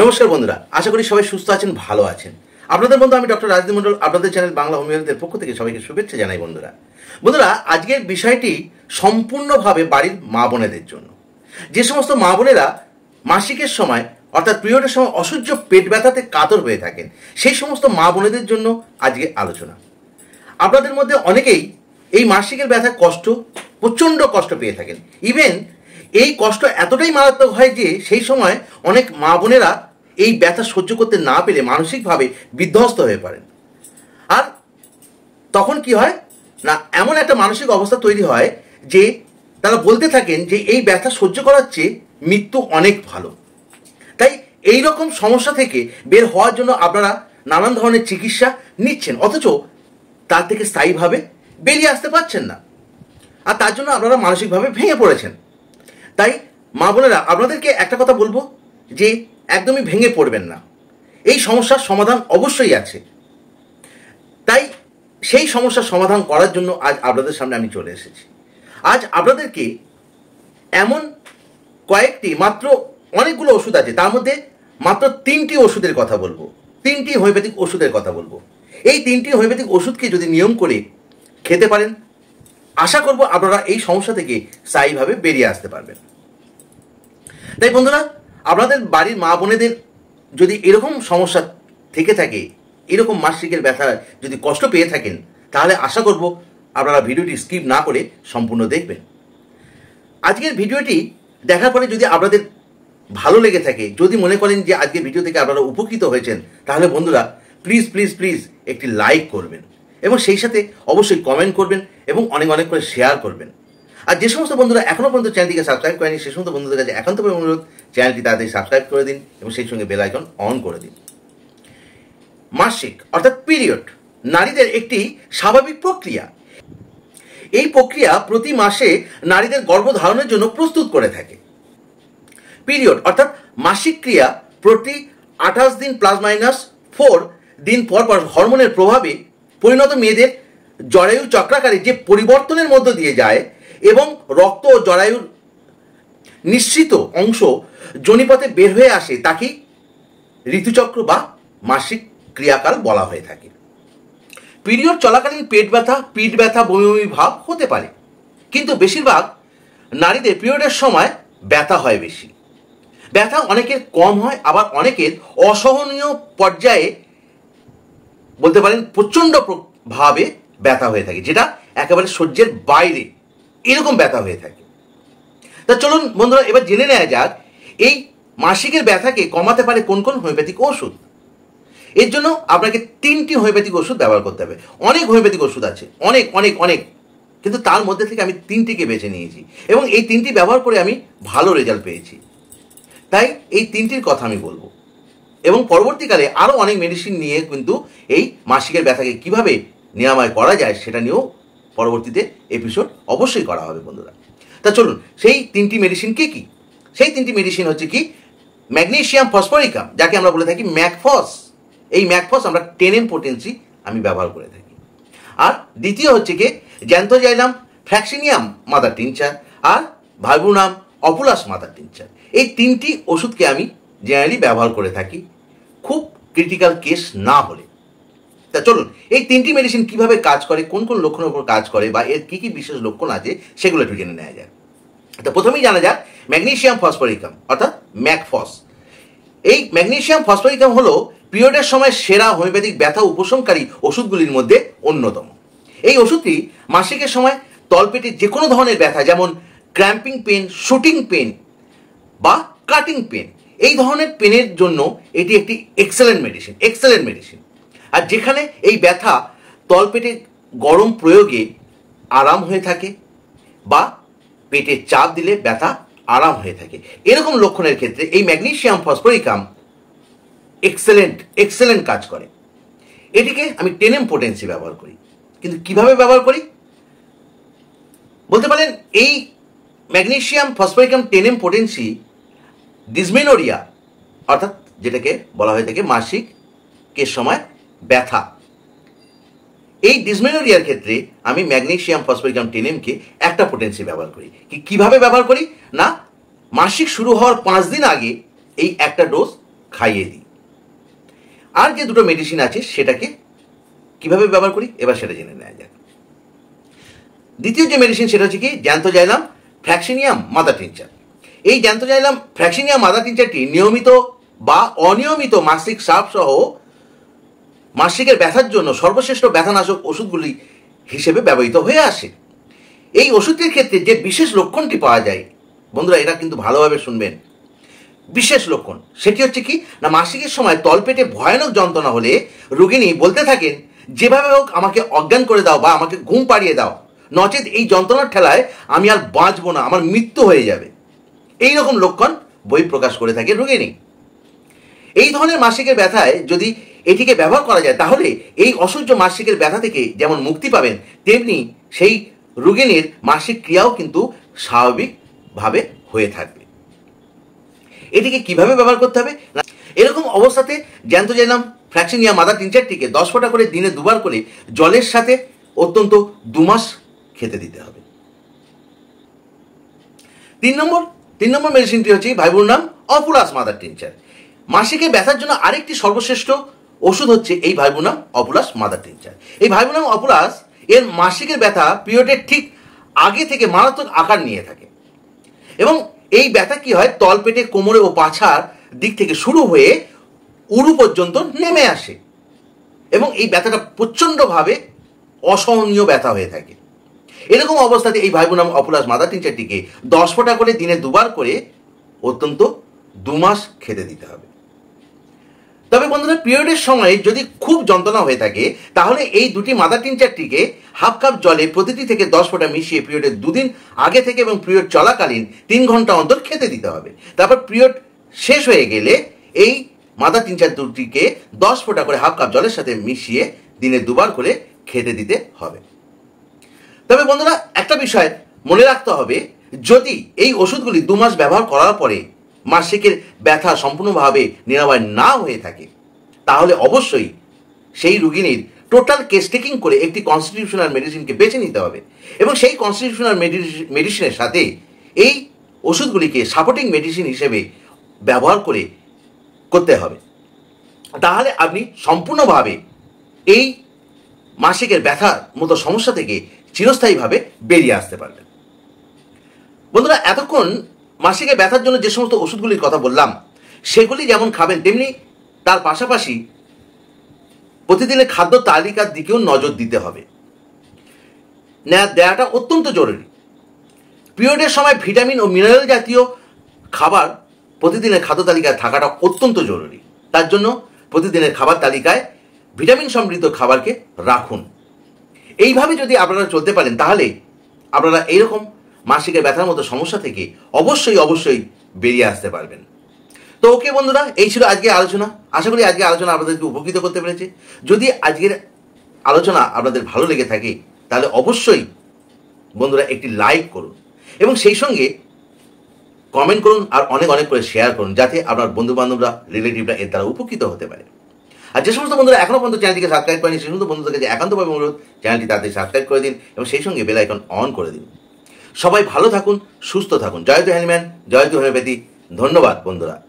নমস্কার বন্ধুরা আশা করি সবাই সুস্থ আছেন ভালো আছেন আপনাদের বন্ধু আমি ডক্টর রাজদীপ মন্ডল আপনাদের চ্যানেল বাংলা হোমিওপ্যাথির পক্ষ থেকে সবাইকে শুভেচ্ছা জানাই বন্ধুরা বন্ধুরা আজকের বিষয়টি সম্পূর্ণভাবে বাড়ির মা বোনেদের জন্য যে সমস্ত মা বোনেরা মাসিকের সময় অর্থাৎ পিরিয়ডের সময় অসহ্য পেট ব্যথাতে কাতর হয়ে থাকেন সেই সমস্ত মা বোনেদের জন্য আজকে আলোচনা আপনাদের মধ্যে অনেকেই এই মাসিকের ব্যথা কষ্ট প্রচণ্ড কষ্ট পেয়ে থাকেন ইভেন এই কষ্ট এতটাই মারাত্মক হয় যে সেই সময় অনেক মা বোনেরা এই ব্যথা সহ্য করতে না পেরে মানসিকভাবে বিধ্বস্ত হয়ে পড়েন আর তখন কি হয় না এমন একটা মানসিক অবস্থা তৈরি হয় যে তারা বলতে থাকেন যে এই ব্যথা সহ্য করার চেয়ে মৃত্যু অনেক ভালো তাই এই রকম সমস্যা থেকে বের হওয়ার জন্য আপনারা নানান ধরনের চিকিৎসা নিচ্ছেন অথচ তার থেকে স্থায়ীভাবে বেরিয়ে আসতে পারছেন না আর তার জন্য আপনারা মানসিকভাবে ভেঙে পড়েছেন তাই মা বোনেরা আপনাদেরকে একটা কথা বলবো যে একদমই ভেঙে পড়বেন না এই সমস্যার সমাধান অবশ্যই আছে তাই সেই সমস্যার সমাধান করার জন্য আজ আপনাদের সামনে আমি চলে এসেছি আজ আপনাদেরকে এমন কয়েকটি মাত্র অনেকগুলো ওষুধ আছে তার মধ্যে মাত্র তিনটি ওষুধের কথা বলবো তিনটি হোমিওপ্যাথিক ওষুধের কথা বলবো এই তিনটি হোমিওপ্যাথিক ওষুধকে যদি নিয়ম করে খেতে পারেন আশা করব আপনারা এই সমস্যা থেকে স্থায়ীভাবে বেরিয়ে আসতে পারবেন তাই বন্ধুরা আপনাদের বাড়ির মা বোনেদের যদি এরকম সমস্যা থেকে থাকে এরকম মাসিকের ব্যথা যদি কষ্ট পেয়ে থাকেন তাহলে আশা করব আপনারা ভিডিওটি স্কিপ না করে সম্পূর্ণ দেখবেন আজকের ভিডিওটি দেখার পরে যদি আপনাদের ভালো লেগে থাকে যদি মনে করেন যে আজকের ভিডিও থেকে আপনারা উপকৃত হয়েছেন তাহলে বন্ধুরা প্লিজ প্লিজ প্লিজ একটি লাইক করবেন এবং সেই সাথে অবশ্যই কমেন্ট করবেন এবং অনেক অনেক করে শেয়ার করবেন আর যে সমস্ত বন্ধুরা এখনও পর্যন্ত চ্যানেলটিকে সাবস্ক্রাইব করেনি সেই সমস্ত বন্ধুদের কাছে এখন করে অনুরোধ চ্যানেলটি তাড়াতাড়ি সাবস্ক্রাইব করে দিন এবং সেই সঙ্গে বেল আইকন অন করে দিন মাসিক অর্থাৎ পিরিয়ড নারীদের একটি স্বাভাবিক প্রক্রিয়া এই প্রক্রিয়া প্রতি মাসে নারীদের গর্ভধারণের জন্য প্রস্তুত করে থাকে পিরিয়ড অর্থাৎ মাসিক ক্রিয়া প্রতি আঠাশ দিন প্লাস মাইনাস ফোর দিন পর পর হরমোনের প্রভাবে পরিণত মেয়েদের জরায়ু চক্রাকারে যে পরিবর্তনের মধ্য দিয়ে যায় এবং রক্ত ও জরায়ুর নিশ্চিত অংশ জনিপথে বের হয়ে আসে তাকে ঋতুচক্র বা মাসিক ক্রিয়াকাল বলা হয়ে থাকে পিরিয়ড চলাকালীন পেট ব্যথা পিঠ ব্যথা বমি বমি ভাব হতে পারে কিন্তু বেশিরভাগ নারীদের পিরিয়ডের সময় ব্যথা হয় বেশি ব্যথা অনেকের কম হয় আবার অনেকের অসহনীয় পর্যায়ে বলতে পারেন প্রচণ্ড ভাবে ব্যথা হয়ে থাকে যেটা একেবারে সহ্যের বাইরে এরকম ব্যথা হয়ে থাকে তা চলুন বন্ধুরা এবার জেনে নেওয়া যাক এই মাসিকের ব্যথাকে কমাতে পারে কোন কোন হোমিওপ্যাথিক ওষুধ এর জন্য আপনাকে তিনটি হোমিওপ্যাথিক ওষুধ ব্যবহার করতে হবে অনেক হোমিওপ্যাথিক ওষুধ আছে অনেক অনেক অনেক কিন্তু তার মধ্যে থেকে আমি তিনটিকে বেছে নিয়েছি এবং এই তিনটি ব্যবহার করে আমি ভালো রেজাল্ট পেয়েছি তাই এই তিনটির কথা আমি বলবো এবং পরবর্তীকালে আরও অনেক মেডিসিন নিয়ে কিন্তু এই মাসিকের ব্যথাকে কিভাবে নিরাময় করা যায় সেটা নিয়েও পরবর্তীতে এপিসোড অবশ্যই করা হবে বন্ধুরা তা চলুন সেই তিনটি মেডিসিন কে কি সেই তিনটি মেডিসিন হচ্ছে কি ম্যাগনেশিয়াম ফসফরিকাম যাকে আমরা বলে থাকি ম্যাকফস এই ম্যাকফস আমরা টেনেম পোটেন্সি আমি ব্যবহার করে থাকি আর দ্বিতীয় হচ্ছে কি জ্যান্থোজাইলাম ফ্র্যাক্সিনিয়াম মাদার টিনচার আর ভাইবুনাম অপুলাস মাদার টিনচার এই তিনটি ওষুধকে আমি জেনারেলি ব্যবহার করে থাকি খুব ক্রিটিক্যাল কেস না হলে তা চলুন এই তিনটি মেডিসিন কিভাবে কাজ করে কোন কোন লক্ষণের উপর কাজ করে বা এর কী কী বিশেষ লক্ষণ আছে সেগুলো একটু জেনে নেওয়া যায় তো প্রথমেই জানা যাক ম্যাগনেশিয়াম ফসফরিকাম অর্থাৎ ম্যাকফস এই ম্যাগনেশিয়াম ফসফরিকাম হলো পিরিয়ডের সময় সেরা হোমিওপ্যাথিক ব্যথা উপশমকারী ওষুধগুলির মধ্যে অন্যতম এই ওষুধটি মাসিকের সময় তলপেটে যে কোনো ধরনের ব্যথা যেমন ক্র্যাম্পিং পেন শুটিং পেন বা কাটিং পেন এই ধরনের পেনের জন্য এটি একটি এক্সেলেন্ট মেডিসিন এক্সেলেন্ট মেডিসিন আর যেখানে এই ব্যথা তলপেটে গরম প্রয়োগে আরাম হয়ে থাকে বা পেটে চাপ দিলে ব্যথা আরাম হয়ে থাকে এরকম লক্ষণের ক্ষেত্রে এই ম্যাগনেশিয়াম ফসফরিকাম এক্সেলেন্ট এক্সেলেন্ট কাজ করে এটিকে আমি টেনেম পোটেন্সি ব্যবহার করি কিন্তু কিভাবে ব্যবহার করি বলতে পারেন এই magnesium phosphoricum ten M potency dysmenorrhoea অর্থাৎ যেটাকে বলা হয়ে থাকে মাসিকের সময় ব্যথা এই ডিসমেনোরিয়ার ক্ষেত্রে আমি ম্যাগনেশিয়াম ফসফরিকাম টেনিয়ামকে একটা পোটেন্সি ব্যবহার করি কি কিভাবে ব্যবহার করি না মাসিক শুরু হওয়ার পাঁচ দিন আগে এই একটা ডোজ খাইয়ে দিই আর যে দুটো মেডিসিন আছে সেটাকে কিভাবে ব্যবহার করি এবার সেটা জেনে নেওয়া যাক দ্বিতীয় যে মেডিসিন সেটা হচ্ছে কি জ্যান্ত জাইলাম ফ্র্যাকসিনিয়াম মাদার টিনচার এই জানতে চাইলাম ফ্র্যাকশিনিয়া মাদার টিচারটি নিয়মিত বা অনিয়মিত মাসিক সাপ সহ মাসিকের ব্যথার জন্য সর্বশ্রেষ্ঠ ব্যথানাশক ওষুধগুলি হিসেবে ব্যবহৃত হয়ে আসে এই ওষুধটির ক্ষেত্রে যে বিশেষ লক্ষণটি পাওয়া যায় বন্ধুরা এটা কিন্তু ভালোভাবে শুনবেন বিশেষ লক্ষণ সেটি হচ্ছে কি না মাসিকের সময় তলপেটে ভয়ানক যন্ত্রণা হলে রোগিনী বলতে থাকেন যেভাবে হোক আমাকে অজ্ঞান করে দাও বা আমাকে ঘুম পাড়িয়ে দাও নচেত এই যন্ত্রণার ঠেলায় আমি আর বাঁচবো না আমার মৃত্যু হয়ে যাবে এই রকম লক্ষণ বই প্রকাশ করে থাকে রোগিনী এই ধরনের মাসিকের ব্যথায় যদি এটিকে ব্যবহার করা যায় তাহলে এই অসহ্য মাসিকের ব্যথা থেকে যেমন মুক্তি পাবেন তেমনি সেই রোগিনীর মাসিক ক্রিয়াও কিন্তু স্বাভাবিকভাবে হয়ে থাকবে এটিকে কিভাবে ব্যবহার করতে হবে এরকম অবস্থাতে জ্যান্ত জেনাম ফ্র্যাকশনিয়া মাদার চারটিকে দশ ফোঁটা করে দিনে দুবার করে জলের সাথে অত্যন্ত দুমাস খেতে দিতে হবে তিন নম্বর তিন নম্বর মেডিসিনটি হচ্ছে ভাই নাম অপুরাস মাদার টিনচার মাসিকে ব্যথার জন্য আরেকটি সর্বশ্রেষ্ঠ ওষুধ হচ্ছে এই ভাইবুর নাম অপুরাস মাদার টিনচার এই ভাইবুর নাম অপুরাস এর মাসিকের ব্যথা পিরিয়ডের ঠিক আগে থেকে মারাত্মক আকার নিয়ে থাকে এবং এই ব্যথা কি হয় তলপেটে কোমরে ও পাছার দিক থেকে শুরু হয়ে উরু পর্যন্ত নেমে আসে এবং এই ব্যথাটা প্রচণ্ডভাবে অসহনীয় ব্যথা হয়ে থাকে এরকম অবস্থাতে এই ভাই বোনাম অপলাশ মাদার টিচারটিকে দশ ফোঁটা করে দিনে দুবার করে অত্যন্ত দুমাস খেতে দিতে হবে তবে বন্ধুরা পিরিয়ডের সময় যদি খুব যন্ত্রণা হয়ে থাকে তাহলে এই দুটি মাদার টিনচারটিকে হাফ কাপ জলে প্রতিটি থেকে দশ ফোঁটা মিশিয়ে পিরিয়ডের দুদিন আগে থেকে এবং পিরিয়ড চলাকালীন তিন ঘন্টা অন্তর খেতে দিতে হবে তারপর পিরিয়ড শেষ হয়ে গেলে এই মাদার টিনচার দুটিকে দশ ফোঁটা করে হাফ কাপ জলের সাথে মিশিয়ে দিনে দুবার করে খেতে দিতে হবে তবে বন্ধুরা একটা বিষয় মনে রাখতে হবে যদি এই ওষুধগুলি দু মাস ব্যবহার করার পরে মাসিকের ব্যথা সম্পূর্ণভাবে নিরাময় না হয়ে থাকে তাহলে অবশ্যই সেই রুগিনীর টোটাল কেস টেকিং করে একটি কনস্টিটিউশনাল মেডিসিনকে বেছে নিতে হবে এবং সেই কনস্টিটিউশনাল মেডিসিনের সাথে এই ওষুধগুলিকে সাপোর্টিং মেডিসিন হিসেবে ব্যবহার করে করতে হবে তাহলে আপনি সম্পূর্ণভাবে এই মাসিকের ব্যথার মতো সমস্যা থেকে চিরস্থায়ীভাবে বেরিয়ে আসতে পারবেন বন্ধুরা এতক্ষণ মাসিকে ব্যথার জন্য যে সমস্ত ওষুধগুলির কথা বললাম সেগুলি যেমন খাবেন তেমনি তার পাশাপাশি প্রতিদিনের খাদ্য তালিকার দিকেও নজর দিতে হবে দেওয়াটা অত্যন্ত জরুরি পিরিয়ডের সময় ভিটামিন ও মিনারেল জাতীয় খাবার প্রতিদিনের খাদ্য তালিকায় থাকাটা অত্যন্ত জরুরি তার জন্য প্রতিদিনের খাবার তালিকায় ভিটামিন সমৃদ্ধ খাবারকে রাখুন এইভাবে যদি আপনারা চলতে পারেন তাহলে আপনারা এইরকম মাসিকের ব্যথার মতো সমস্যা থেকে অবশ্যই অবশ্যই বেরিয়ে আসতে পারবেন তো ওকে বন্ধুরা এই ছিল আজকে আলোচনা আশা করি আজকে আলোচনা আপনাদেরকে উপকৃত করতে পেরেছে যদি আজকের আলোচনা আপনাদের ভালো লেগে থাকে তাহলে অবশ্যই বন্ধুরা একটি লাইক করুন এবং সেই সঙ্গে কমেন্ট করুন আর অনেক অনেক করে শেয়ার করুন যাতে আপনার বন্ধুবান্ধবরা রিলেটিভরা এর দ্বারা উপকৃত হতে পারে আর যে সমস্ত বন্ধুরা এখনও পর্যন্ত চ্যানেলটিকে সাবস্ক্রাইব করেনি সেই সমস্ত বন্ধুদের কাছে একান্তভাবে অনুরোধ চ্যানেলটি তাদের সাবস্ক্রাইব করে দিন এবং সেই সঙ্গে বেল আইকন অন করে দিন সবাই ভালো থাকুন সুস্থ থাকুন হ্যান্ডম্যান জয় জয়তু হোমিওপ্যাথি ধন্যবাদ বন্ধুরা